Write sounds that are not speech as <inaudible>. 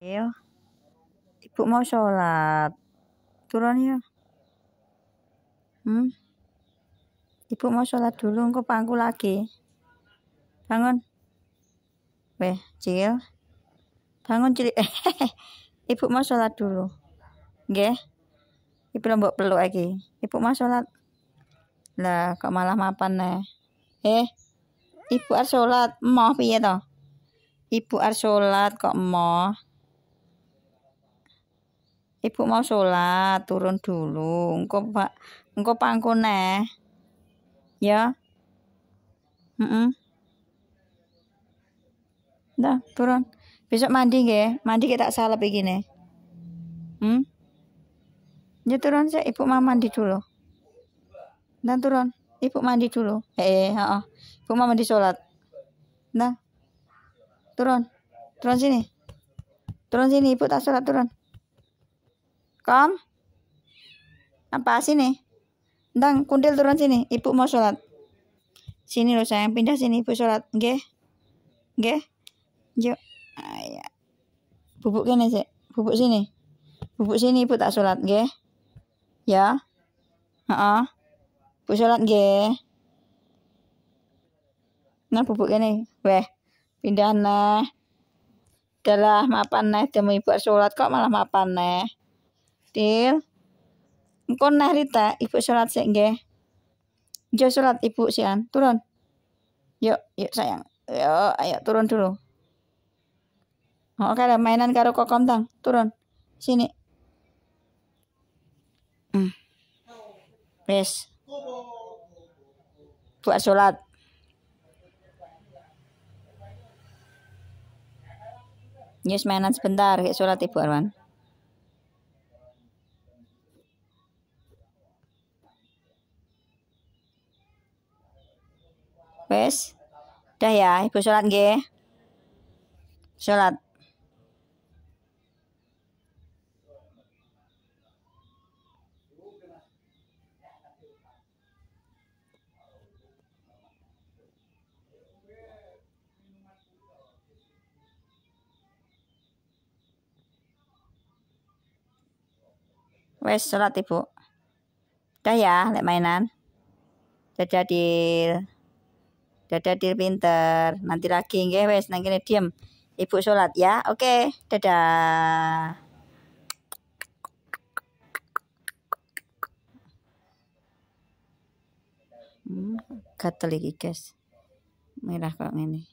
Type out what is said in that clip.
Ayo. Iya. ibu mau sholat. Turun ya. Hmm? Ibu mau sholat dulu, engkau pangku lagi. Bangun. Weh, Cil. Bangun, Cil. Eh, <laughs> ibu mau sholat dulu. Nggih. Ibu mbok peluk lagi. Ibu mau sholat. Lah, kok malah mapan nih. Eh, ibu harus sholat. Mau piye toh? Ibu harus sholat kok mau. Ibu mau sholat, turun dulu. Engko pak, engko pangku neh. Ya. Mm -mm. Dah, turun. Besok mandi nggih. Mandi kita salep iki ne. Hmm? Ya turun saya ibu mau mandi dulu. Dan turun. Ibu mandi dulu. Eh, eh -ha. Ibu mau mandi sholat. Nah. Turun. Turun sini. Turun sini, ibu tak sholat turun. Kom. Apa sini? Ndang, kundil turun sini. Ibu mau sholat. Sini loh sayang, pindah sini ibu sholat. Nggih. Nggih. Yuk. Ayo. Bubuk kene sih. Bubuk sini. Bubuk sini ibu tak sholat, nggih. Ya. Heeh. Ibu sholat nggih. Nah bubuk kene. Weh. Pindah nah. Dahlah mapan neh demi ibu sholat kok malah mapan neh. Til. Engko nah Rita, ibu sholat sik nggih. Jo sholat ibu sian, turun. Yuk, yuk sayang. Yuk, ayo turun dulu. Oh, oke lah mainan karo kokom tang, turun. Sini. Hmm. Wes. Buat sholat. Yes, mainan sebentar, kayak sholat Ibu Arwan. Wes. Dah ya, Ibu sholat g? Sholat. Wes sholat ibu. Dah ya, lek mainan. Jajadil. Dadah dir pinter. Nanti lagi nggih wis nang kene diem. Ibu sholat ya. Oke, okay. dadah. Hmm, gatel iki, guys. Merah kok ini.